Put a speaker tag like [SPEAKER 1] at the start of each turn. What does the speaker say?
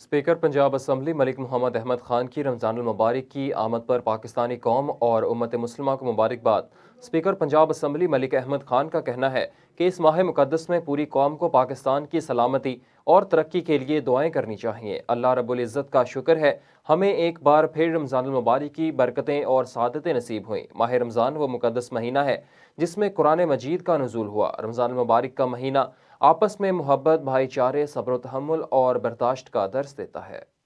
[SPEAKER 1] speaker Punjab assembly Malik Mohammad Ahmad Khan की मुबारक की आमद पर पाकिस्तानी कौम और उम्मत मुसलमा को मुबारकबाद स्पीकर पंजाब असम्बली मलिक अहमद खान का कहना है कि इस माह मुकदस में पूरी कौम को पाकिस्तान की सलामती और तरक्की के लिए दुआएं करनी चाहिए अल्लाह रबुल्ज़त का शुक्र है हमें एक बार फिर रमज़ान मुबारक की बरकतें और सादतें नसीब हुई माह रमज़ान व मुकदस महीना है जिसमें कुरान मजीद का नजूल हुआ रमज़ान मुबारक का महीना आपस में मोहब्बत भाईचारे सब्र तहमुल और बर्दाश्त का दर्ज देता है